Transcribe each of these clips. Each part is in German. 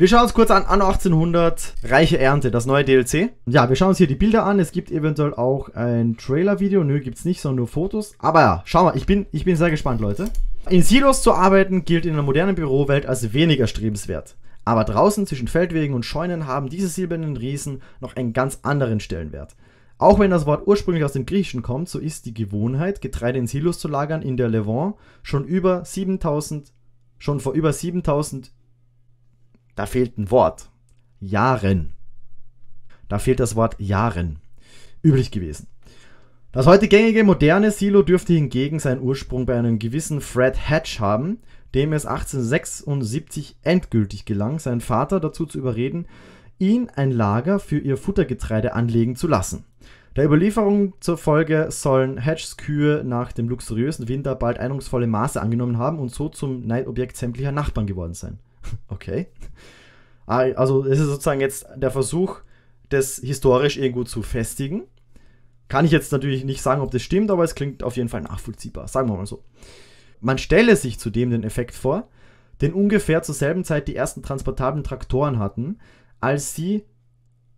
Wir schauen uns kurz an, Anno 1800, Reiche Ernte, das neue DLC. Ja, wir schauen uns hier die Bilder an. Es gibt eventuell auch ein Trailer-Video. Nö, gibt's nicht, sondern nur Fotos. Aber ja, schau mal, ich bin, ich bin sehr gespannt, Leute. In Silos zu arbeiten gilt in der modernen Bürowelt als weniger strebenswert. Aber draußen zwischen Feldwegen und Scheunen haben diese silbernen Riesen noch einen ganz anderen Stellenwert. Auch wenn das Wort ursprünglich aus dem Griechischen kommt, so ist die Gewohnheit, Getreide in Silos zu lagern, in der Levant schon über 7000 schon vor über 7000 da fehlt ein Wort. Jahren. Da fehlt das Wort Jahren. Üblich gewesen. Das heute gängige moderne Silo dürfte hingegen seinen Ursprung bei einem gewissen Fred Hatch haben, dem es 1876 endgültig gelang, seinen Vater dazu zu überreden, ihn ein Lager für ihr Futtergetreide anlegen zu lassen. Der Überlieferung zur Folge sollen Hatchs Kühe nach dem luxuriösen Winter bald eindrucksvolle Maße angenommen haben und so zum Neidobjekt sämtlicher Nachbarn geworden sein. Okay. Ah, also es ist sozusagen jetzt der Versuch, das historisch irgendwo zu festigen. Kann ich jetzt natürlich nicht sagen, ob das stimmt, aber es klingt auf jeden Fall nachvollziehbar, sagen wir mal so. Man stelle sich zudem den Effekt vor, den ungefähr zur selben Zeit die ersten transportablen Traktoren hatten, als sie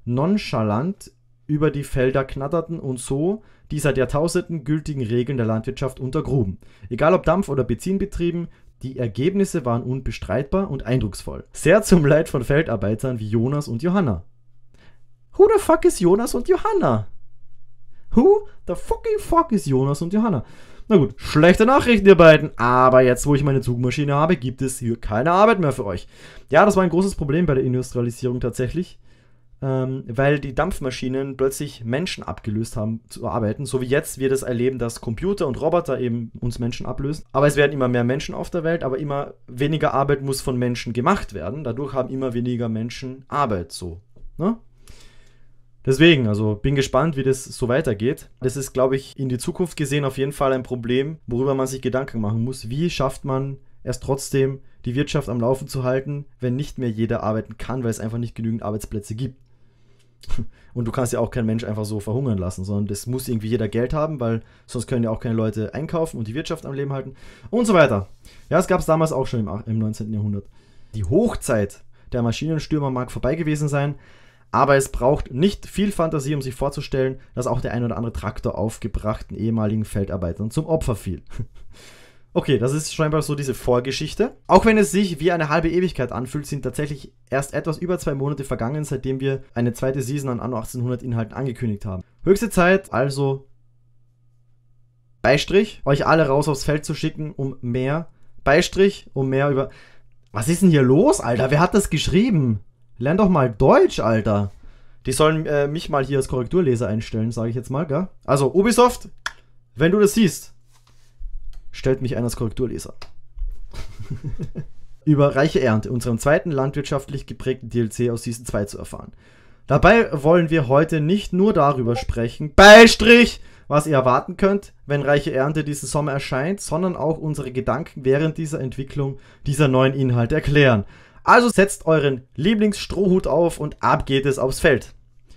nonchalant über die Felder knatterten und so die seit Jahrtausenden gültigen Regeln der Landwirtschaft untergruben. Egal ob Dampf- oder Benzin betrieben, die Ergebnisse waren unbestreitbar und eindrucksvoll. Sehr zum Leid von Feldarbeitern wie Jonas und Johanna. Who the fuck is Jonas und Johanna? Who the fucking fuck is Jonas und Johanna? Na gut, schlechte Nachrichten, ihr beiden. Aber jetzt, wo ich meine Zugmaschine habe, gibt es hier keine Arbeit mehr für euch. Ja, das war ein großes Problem bei der Industrialisierung tatsächlich ähm, weil die Dampfmaschinen plötzlich Menschen abgelöst haben zu arbeiten, so wie jetzt wir das erleben, dass Computer und Roboter eben uns Menschen ablösen. Aber es werden immer mehr Menschen auf der Welt, aber immer weniger Arbeit muss von Menschen gemacht werden. Dadurch haben immer weniger Menschen Arbeit, so. Ne? Deswegen, also bin gespannt, wie das so weitergeht. Das ist, glaube ich, in die Zukunft gesehen auf jeden Fall ein Problem, worüber man sich Gedanken machen muss. Wie schafft man es trotzdem, die Wirtschaft am Laufen zu halten, wenn nicht mehr jeder arbeiten kann, weil es einfach nicht genügend Arbeitsplätze gibt? Und du kannst ja auch keinen Mensch einfach so verhungern lassen, sondern das muss irgendwie jeder Geld haben, weil sonst können ja auch keine Leute einkaufen und die Wirtschaft am Leben halten und so weiter. Ja, das gab es damals auch schon im, im 19. Jahrhundert. Die Hochzeit der Maschinenstürmer mag vorbei gewesen sein, aber es braucht nicht viel Fantasie, um sich vorzustellen, dass auch der ein oder andere Traktor aufgebrachten ehemaligen Feldarbeitern zum Opfer fiel. Okay, das ist scheinbar so diese Vorgeschichte. Auch wenn es sich wie eine halbe Ewigkeit anfühlt, sind tatsächlich erst etwas über zwei Monate vergangen, seitdem wir eine zweite Season an Anno 1800 Inhalten angekündigt haben. Höchste Zeit also Beistrich, euch alle raus aufs Feld zu schicken, um mehr Beistrich, um mehr über... Was ist denn hier los, Alter? Wer hat das geschrieben? Lern doch mal Deutsch, Alter. Die sollen äh, mich mal hier als Korrekturleser einstellen, sage ich jetzt mal, gell? Also, Ubisoft, wenn du das siehst, stellt mich ein als Korrekturleser. Über reiche Ernte, unserem zweiten landwirtschaftlich geprägten DLC aus Season 2 zu erfahren. Dabei wollen wir heute nicht nur darüber sprechen, Beistrich, was ihr erwarten könnt, wenn reiche Ernte diesen Sommer erscheint, sondern auch unsere Gedanken während dieser Entwicklung dieser neuen Inhalte erklären. Also setzt euren Lieblingsstrohhut auf und ab geht es aufs Feld.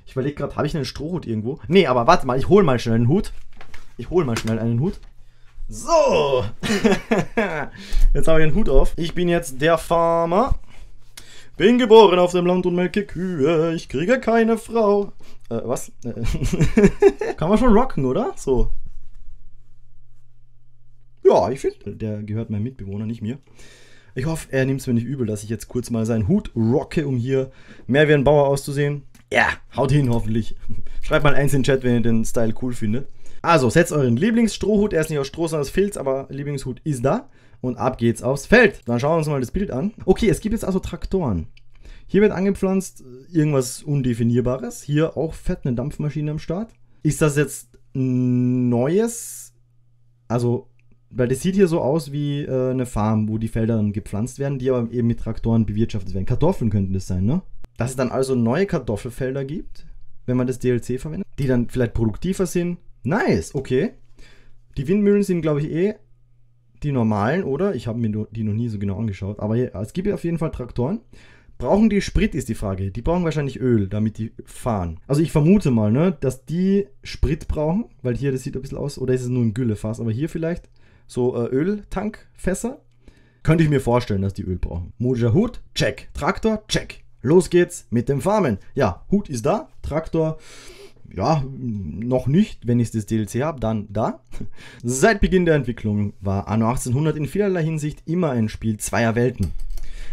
Ich überlege gerade, habe ich einen Strohhut irgendwo? Nee, aber warte mal, ich hole mal schnell einen Hut. Ich hole mal schnell einen Hut. So, jetzt habe ich einen Hut auf. Ich bin jetzt der Farmer. Bin geboren auf dem Land und melke Kühe. Ich kriege keine Frau. Äh, was? Kann man schon rocken, oder? So. Ja, ich finde, der gehört meinem Mitbewohner, nicht mir. Ich hoffe, er nimmt es mir nicht übel, dass ich jetzt kurz mal seinen Hut rocke, um hier mehr wie ein Bauer auszusehen. Ja, haut hin, hoffentlich. Schreibt mal eins in den Chat, wenn ihr den Style cool findet. Also setzt euren Lieblingsstrohhut, er ist nicht aus Stroh, sondern aus Filz, aber Lieblingshut ist da. Und ab geht's aufs Feld. Dann schauen wir uns mal das Bild an. Okay, es gibt jetzt also Traktoren. Hier wird angepflanzt äh, irgendwas Undefinierbares. Hier auch fett eine Dampfmaschine am Start. Ist das jetzt Neues? Also, weil das sieht hier so aus wie äh, eine Farm, wo die Felder dann gepflanzt werden, die aber eben mit Traktoren bewirtschaftet werden. Kartoffeln könnten das sein, ne? Dass es dann also neue Kartoffelfelder gibt, wenn man das DLC verwendet, die dann vielleicht produktiver sind, Nice, okay. Die Windmühlen sind, glaube ich, eh die normalen, oder? Ich habe mir die noch nie so genau angeschaut. Aber es gibt auf jeden Fall Traktoren. Brauchen die Sprit, ist die Frage. Die brauchen wahrscheinlich Öl, damit die fahren. Also ich vermute mal, ne, dass die Sprit brauchen, weil hier, das sieht ein bisschen aus, oder ist es nur ein Güllefass, aber hier vielleicht so äh, Öltankfässer. Könnte ich mir vorstellen, dass die Öl brauchen. Mujahud, check. Traktor, check. Los geht's mit dem Farmen. Ja, Hut ist da, Traktor ja, noch nicht. Wenn ich das DLC habe, dann da. Seit Beginn der Entwicklung war Anno 1800 in vielerlei Hinsicht immer ein Spiel zweier Welten.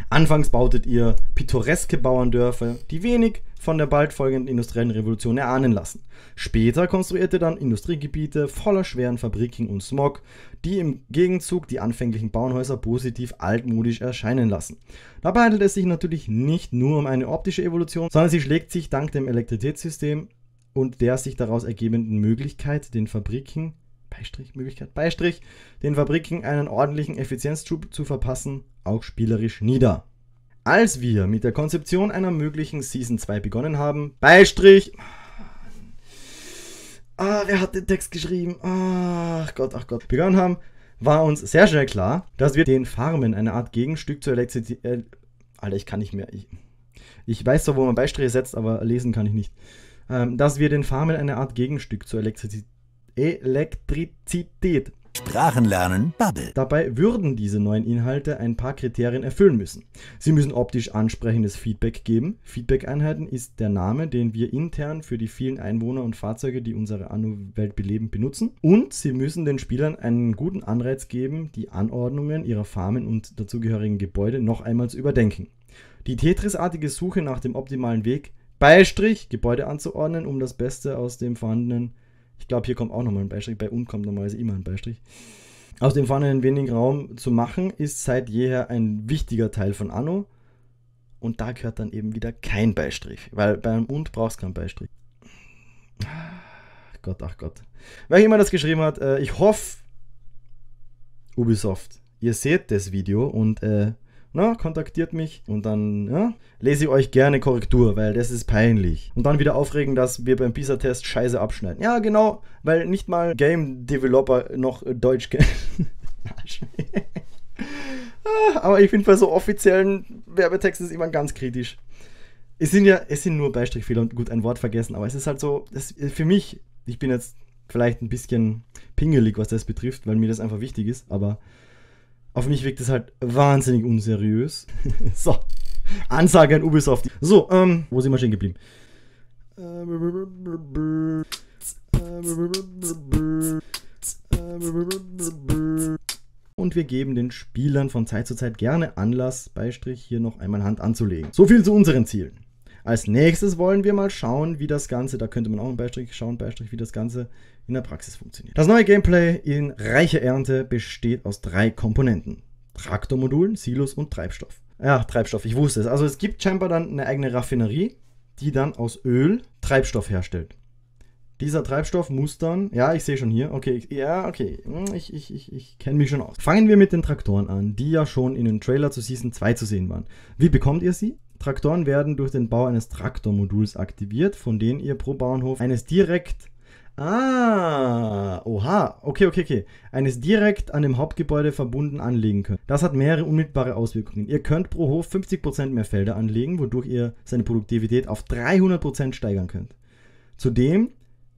Anfangs bautet ihr pittoreske Bauerndörfer, die wenig von der bald folgenden industriellen Revolution erahnen lassen. Später konstruierte dann Industriegebiete voller schweren Fabriken und Smog, die im Gegenzug die anfänglichen Bauernhäuser positiv altmodisch erscheinen lassen. Dabei handelt es sich natürlich nicht nur um eine optische Evolution, sondern sie schlägt sich dank dem Elektrizitätssystem und der sich daraus ergebenden Möglichkeit, den Fabriken, Beistrich, Möglichkeit, Beistrich, den Fabriken einen ordentlichen Effizienzschub zu verpassen, auch spielerisch nieder. Als wir mit der Konzeption einer möglichen Season 2 begonnen haben, Beistrich, ah, wer hat den Text geschrieben? Ach Gott, ach Gott. Begonnen haben, war uns sehr schnell klar, dass wir den Farmen eine Art Gegenstück zur Elektrizität. Äh, Alter, ich kann nicht mehr. Ich, ich weiß zwar, wo man Beistriche setzt, aber lesen kann ich nicht ähm, dass wir den Farmen eine Art Gegenstück zur Elektriz Elektrizität Sprachen lernen, Bubble. Dabei würden diese neuen Inhalte ein paar Kriterien erfüllen müssen. Sie müssen optisch ansprechendes Feedback geben. Feedback-Einheiten ist der Name, den wir intern für die vielen Einwohner und Fahrzeuge, die unsere Anno-Welt beleben, benutzen. Und sie müssen den Spielern einen guten Anreiz geben, die Anordnungen ihrer Farmen und dazugehörigen Gebäude noch einmal zu überdenken. Die Tetris-artige Suche nach dem optimalen Weg Beistrich, Gebäude anzuordnen, um das Beste aus dem vorhandenen, ich glaube, hier kommt auch nochmal ein Beistrich, bei und kommt normalerweise immer ein Beistrich, aus dem vorhandenen wenigen Raum zu machen, ist seit jeher ein wichtiger Teil von Anno. Und da gehört dann eben wieder kein Beistrich, weil beim einem und brauchst keinen Beistrich. Gott, ach Gott. Wer immer das geschrieben hat, äh, ich hoffe, Ubisoft, ihr seht das Video und äh, na, ne, kontaktiert mich und dann ja, lese ich euch gerne Korrektur, weil das ist peinlich. Und dann wieder aufregen, dass wir beim PISA-Test scheiße abschneiden. Ja, genau, weil nicht mal Game Developer noch Deutsch kennen. Aber ich finde bei so offiziellen Werbetexten ist immer ganz kritisch. Es sind ja, es sind nur Beistrichfehler und gut ein Wort vergessen, aber es ist halt so, das, für mich, ich bin jetzt vielleicht ein bisschen pingelig, was das betrifft, weil mir das einfach wichtig ist, aber auf mich wirkt es halt wahnsinnig unseriös. so, Ansage an Ubisoft. So, ähm, wo sind wir stehen geblieben? Und wir geben den Spielern von Zeit zu Zeit gerne Anlass, Beistrich hier noch einmal Hand anzulegen. So viel zu unseren Zielen. Als nächstes wollen wir mal schauen, wie das Ganze, da könnte man auch einen Beistrich schauen, Beistrich, wie das Ganze in der Praxis funktioniert. Das neue Gameplay in Reiche Ernte besteht aus drei Komponenten. Traktormodulen, Silos und Treibstoff. Ja, Treibstoff, ich wusste es. Also es gibt scheinbar dann eine eigene Raffinerie, die dann aus Öl Treibstoff herstellt. Dieser Treibstoff muss dann, ja, ich sehe schon hier, okay, ja, okay, hm, ich, ich, ich, ich kenne mich schon aus. Fangen wir mit den Traktoren an, die ja schon in den Trailer zu Season 2 zu sehen waren. Wie bekommt ihr sie? Traktoren werden durch den Bau eines Traktormoduls aktiviert, von denen ihr pro Bauernhof eines direkt Ah, oha, okay, okay, okay. Eines direkt an dem Hauptgebäude verbunden anlegen könnt. Das hat mehrere unmittelbare Auswirkungen. Ihr könnt pro Hof 50% mehr Felder anlegen, wodurch ihr seine Produktivität auf 300% steigern könnt. Zudem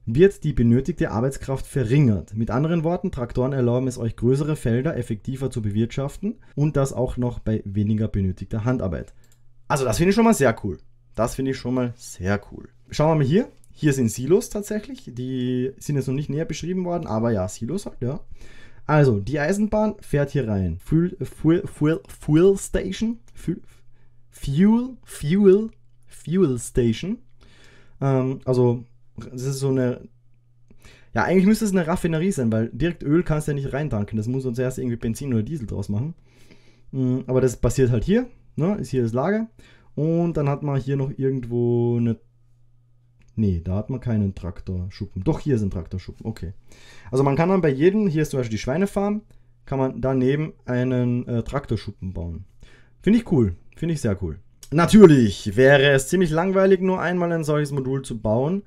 wird die benötigte Arbeitskraft verringert. Mit anderen Worten, Traktoren erlauben es euch, größere Felder effektiver zu bewirtschaften und das auch noch bei weniger benötigter Handarbeit. Also das finde ich schon mal sehr cool. Das finde ich schon mal sehr cool. Schauen wir mal hier. Hier sind Silos tatsächlich. Die sind jetzt noch nicht näher beschrieben worden, aber ja, Silos halt, ja. Also, die Eisenbahn fährt hier rein. Fuel, Fuel, Fuel, Fuel Station. Fuel, Fuel, Fuel, Fuel Station. Ähm, also, das ist so eine. Ja, eigentlich müsste es eine Raffinerie sein, weil direkt Öl kannst du ja nicht reintanken. Das muss uns erst irgendwie Benzin oder Diesel draus machen. Mm, aber das passiert halt hier. Ne? Ist hier das Lager. Und dann hat man hier noch irgendwo eine. Ne, da hat man keinen Traktorschuppen. Doch, hier ist ein Traktorschuppen. Okay. Also man kann dann bei jedem, hier ist zum Beispiel die Schweinefarm, kann man daneben einen äh, Traktorschuppen bauen. Finde ich cool. Finde ich sehr cool. Natürlich wäre es ziemlich langweilig, nur einmal ein solches Modul zu bauen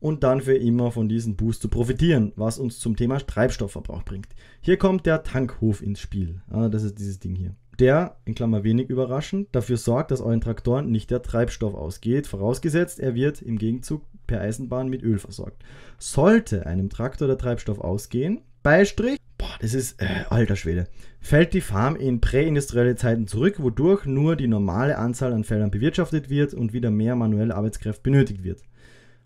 und dann für immer von diesem Boost zu profitieren, was uns zum Thema Treibstoffverbrauch bringt. Hier kommt der Tankhof ins Spiel. Ah, das ist dieses Ding hier der, in Klammer wenig überraschend, dafür sorgt, dass euren Traktoren nicht der Treibstoff ausgeht, vorausgesetzt, er wird im Gegenzug per Eisenbahn mit Öl versorgt. Sollte einem Traktor der Treibstoff ausgehen, bei Strich, boah, das ist, äh, alter Schwede, fällt die Farm in präindustrielle Zeiten zurück, wodurch nur die normale Anzahl an Feldern bewirtschaftet wird und wieder mehr manuelle Arbeitskräfte benötigt wird.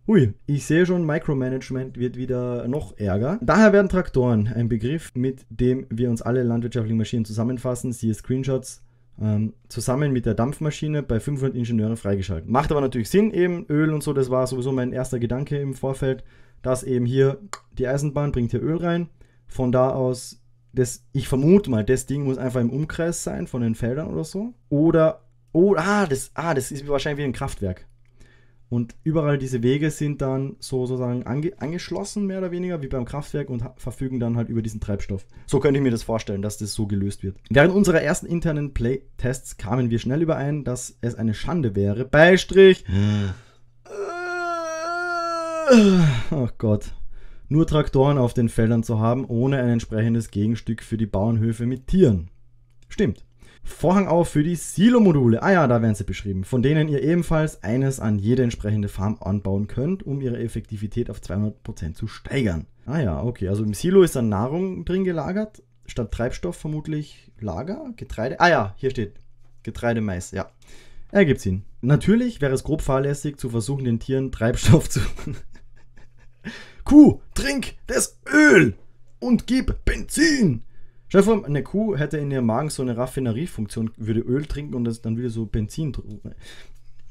Ui, ich sehe schon, Micromanagement wird wieder noch ärger. Daher werden Traktoren ein Begriff, mit dem wir uns alle landwirtschaftlichen Maschinen zusammenfassen, siehe Screenshots, ähm, zusammen mit der Dampfmaschine bei 500 Ingenieuren freigeschaltet. Macht aber natürlich Sinn eben, Öl und so, das war sowieso mein erster Gedanke im Vorfeld, dass eben hier die Eisenbahn bringt hier Öl rein, von da aus, das, ich vermute mal, das Ding muss einfach im Umkreis sein von den Feldern oder so. Oder, oh, ah, das, ah, das ist wahrscheinlich wie ein Kraftwerk. Und überall diese Wege sind dann so sozusagen ange angeschlossen, mehr oder weniger, wie beim Kraftwerk und verfügen dann halt über diesen Treibstoff. So könnte ich mir das vorstellen, dass das so gelöst wird. Während unserer ersten internen Playtests kamen wir schnell überein, dass es eine Schande wäre, Beistrich! Ach hm. oh Gott. Nur Traktoren auf den Feldern zu haben, ohne ein entsprechendes Gegenstück für die Bauernhöfe mit Tieren. Stimmt. Vorhang auf für die Silo-Module. Ah ja, da werden sie beschrieben. Von denen ihr ebenfalls eines an jede entsprechende Farm anbauen könnt, um ihre Effektivität auf 200% zu steigern. Ah ja, okay. Also im Silo ist dann Nahrung drin gelagert. Statt Treibstoff vermutlich Lager, Getreide. Ah ja, hier steht Getreide, Mais, ja. ergibt gibt's ihn. Natürlich wäre es grob fahrlässig zu versuchen, den Tieren Treibstoff zu. Kuh, trink das Öl und gib Benzin! Stell dir vor, eine Kuh hätte in ihrem Magen so eine Raffineriefunktion, würde Öl trinken und das dann wieder so Benzin drüber.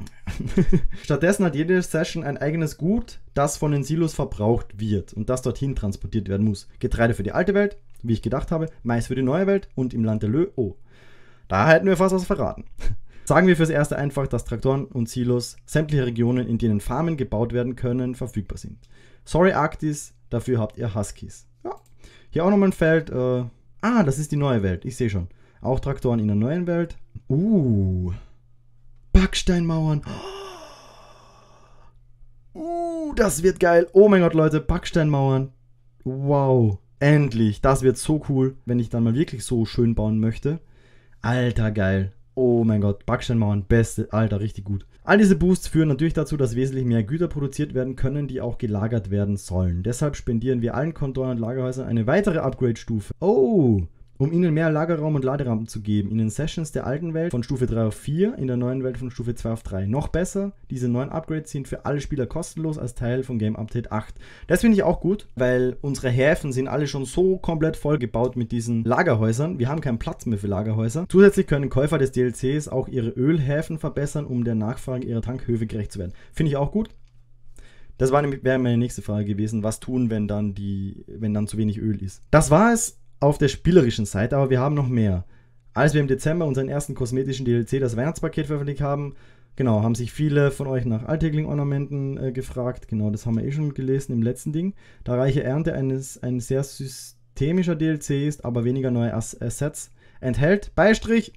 Stattdessen hat jede Session ein eigenes Gut, das von den Silos verbraucht wird und das dorthin transportiert werden muss. Getreide für die alte Welt, wie ich gedacht habe, Mais für die neue Welt und im Land der Lö, oh. Da hätten wir fast was verraten. Sagen wir fürs Erste einfach, dass Traktoren und Silos sämtliche Regionen, in denen Farmen gebaut werden können, verfügbar sind. Sorry Arktis, dafür habt ihr Huskies. Ja. Hier auch nochmal ein Feld, äh, Ah, das ist die neue Welt. Ich sehe schon. Auch Traktoren in der neuen Welt. Uh. Backsteinmauern. Uh, das wird geil. Oh mein Gott, Leute. Backsteinmauern. Wow. Endlich. Das wird so cool, wenn ich dann mal wirklich so schön bauen möchte. Alter, geil. Oh mein Gott, Backsteinmauern, beste, alter, richtig gut. All diese Boosts führen natürlich dazu, dass wesentlich mehr Güter produziert werden können, die auch gelagert werden sollen. Deshalb spendieren wir allen Kontoren und Lagerhäusern eine weitere Upgrade-Stufe. Oh, um ihnen mehr Lagerraum und Laderampen zu geben, ihnen Sessions der alten Welt von Stufe 3 auf 4, in der neuen Welt von Stufe 2 auf 3. Noch besser, diese neuen Upgrades sind für alle Spieler kostenlos als Teil von Game Update 8. Das finde ich auch gut, weil unsere Häfen sind alle schon so komplett vollgebaut mit diesen Lagerhäusern. Wir haben keinen Platz mehr für Lagerhäuser. Zusätzlich können Käufer des DLCs auch ihre Ölhäfen verbessern, um der Nachfrage ihrer Tankhöfe gerecht zu werden. Finde ich auch gut. Das wäre meine nächste Frage gewesen. Was tun, wenn dann die, wenn dann zu wenig Öl ist? Das war es auf der spielerischen Seite, aber wir haben noch mehr. Als wir im Dezember unseren ersten kosmetischen DLC, das Weihnachtspaket, veröffentlicht haben, genau, haben sich viele von euch nach alltäglichen ornamenten äh, gefragt. Genau, das haben wir eh schon gelesen im letzten Ding. Da reiche Ernte eines, ein sehr systemischer DLC ist, aber weniger neue As Assets enthält. Beistrich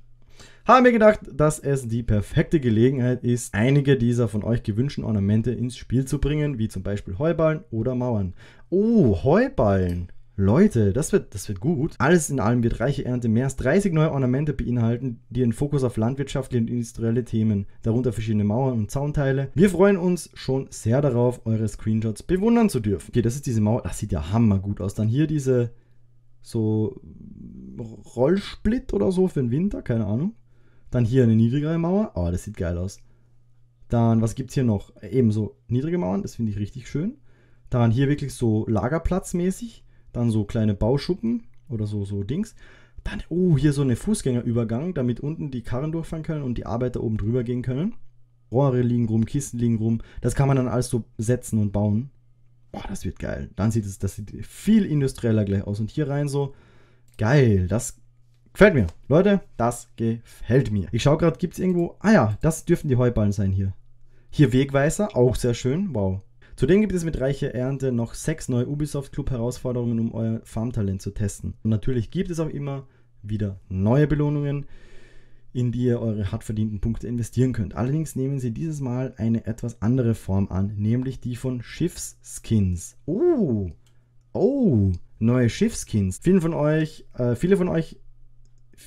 haben wir gedacht, dass es die perfekte Gelegenheit ist, einige dieser von euch gewünschten Ornamente ins Spiel zu bringen, wie zum Beispiel Heuballen oder Mauern. Oh, Heuballen. Leute, das wird, das wird gut. Alles in allem wird reiche Ernte mehr als 30 neue Ornamente beinhalten, die einen Fokus auf landwirtschaftliche und industrielle Themen, darunter verschiedene Mauern und Zaunteile. Wir freuen uns schon sehr darauf, eure Screenshots bewundern zu dürfen. Okay, das ist diese Mauer. Das sieht ja hammergut aus. Dann hier diese so Rollsplit oder so für den Winter, keine Ahnung. Dann hier eine niedrigere Mauer. Oh, das sieht geil aus. Dann, was gibt es hier noch? Ebenso niedrige Mauern, das finde ich richtig schön. Dann hier wirklich so Lagerplatzmäßig dann so kleine Bauschuppen oder so, so Dings. Dann, oh, hier so eine Fußgängerübergang, damit unten die Karren durchfahren können und die Arbeiter oben drüber gehen können. Rohre liegen rum, Kisten liegen rum. Das kann man dann alles so setzen und bauen. Boah, das wird geil. Dann sieht es, das sieht viel industrieller gleich aus. Und hier rein so, geil, das gefällt mir. Leute, das gefällt mir. Ich schaue gerade, gibt es irgendwo, ah ja, das dürften die Heuballen sein hier. Hier Wegweiser, auch sehr schön, wow. Zudem gibt es mit reicher Ernte noch sechs neue Ubisoft Club Herausforderungen, um euer Farmtalent zu testen. Und natürlich gibt es auch immer wieder neue Belohnungen, in die ihr eure hart verdienten Punkte investieren könnt. Allerdings nehmen sie dieses Mal eine etwas andere Form an, nämlich die von Schiffsskins. Oh, oh, neue Schiffskins. Vielen von euch, äh, viele von euch, hä,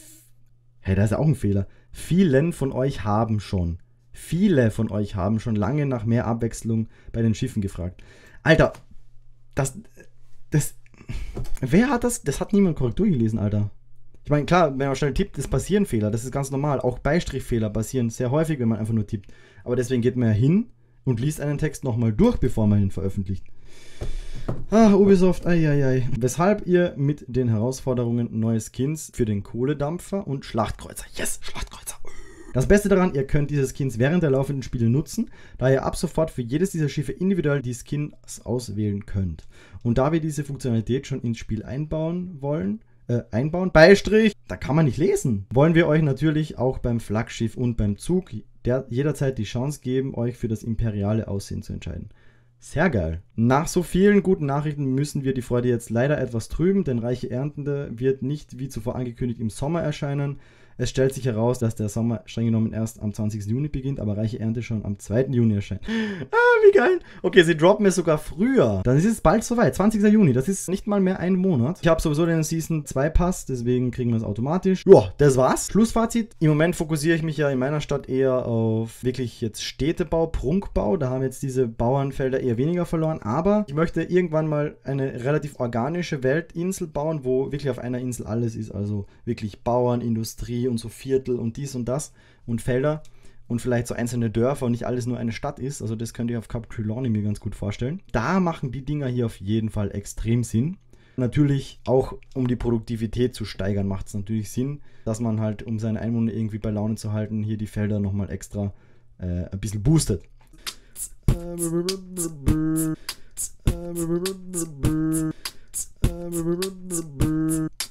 hey, da ist ja auch ein Fehler. Vielen von euch haben schon Viele von euch haben schon lange nach mehr Abwechslung bei den Schiffen gefragt. Alter, das. Das. Wer hat das? Das hat niemand Korrektur gelesen, Alter. Ich meine, klar, wenn man schnell tippt, das passieren Fehler. Das ist ganz normal. Auch Beistrichfehler passieren sehr häufig, wenn man einfach nur tippt. Aber deswegen geht man ja hin und liest einen Text nochmal durch, bevor man ihn veröffentlicht. Ah, Ubisoft, eieiei. Weshalb ihr mit den Herausforderungen Neues Kins für den Kohledampfer und Schlachtkreuzer, yes, Schlachtkreuzer, das Beste daran, ihr könnt diese Skins während der laufenden Spiele nutzen, da ihr ab sofort für jedes dieser Schiffe individuell die Skins auswählen könnt. Und da wir diese Funktionalität schon ins Spiel einbauen wollen, äh, einbauen, Beistrich, da kann man nicht lesen, wollen wir euch natürlich auch beim Flaggschiff und beim Zug jederzeit die Chance geben, euch für das imperiale Aussehen zu entscheiden. Sehr geil. Nach so vielen guten Nachrichten müssen wir die Freude jetzt leider etwas trüben, denn Reiche Erntende wird nicht wie zuvor angekündigt im Sommer erscheinen, es stellt sich heraus, dass der Sommer streng genommen erst am 20. Juni beginnt, aber reiche Ernte schon am 2. Juni erscheint. Ah, wie geil. Okay, sie droppen es sogar früher. Dann ist es bald soweit. 20. Juni. Das ist nicht mal mehr ein Monat. Ich habe sowieso den Season 2 Pass, deswegen kriegen wir es automatisch. Ja, das war's. Schlussfazit. Im Moment fokussiere ich mich ja in meiner Stadt eher auf wirklich jetzt Städtebau, Prunkbau. Da haben jetzt diese Bauernfelder eher weniger verloren. Aber ich möchte irgendwann mal eine relativ organische Weltinsel bauen, wo wirklich auf einer Insel alles ist. Also wirklich Bauern, Industrie, Peripherie und so Viertel und dies und das und Felder und vielleicht so einzelne Dörfer und nicht alles nur eine Stadt ist. Also das könnt ihr auf Cap Trelawney mir ganz gut vorstellen. Da machen die Dinger hier auf jeden Fall extrem Sinn. Natürlich auch, um die Produktivität zu steigern, macht es natürlich Sinn, dass man halt, um seine Einwohner irgendwie bei Laune zu halten, hier die Felder nochmal extra äh, ein bisschen boostet. Äh,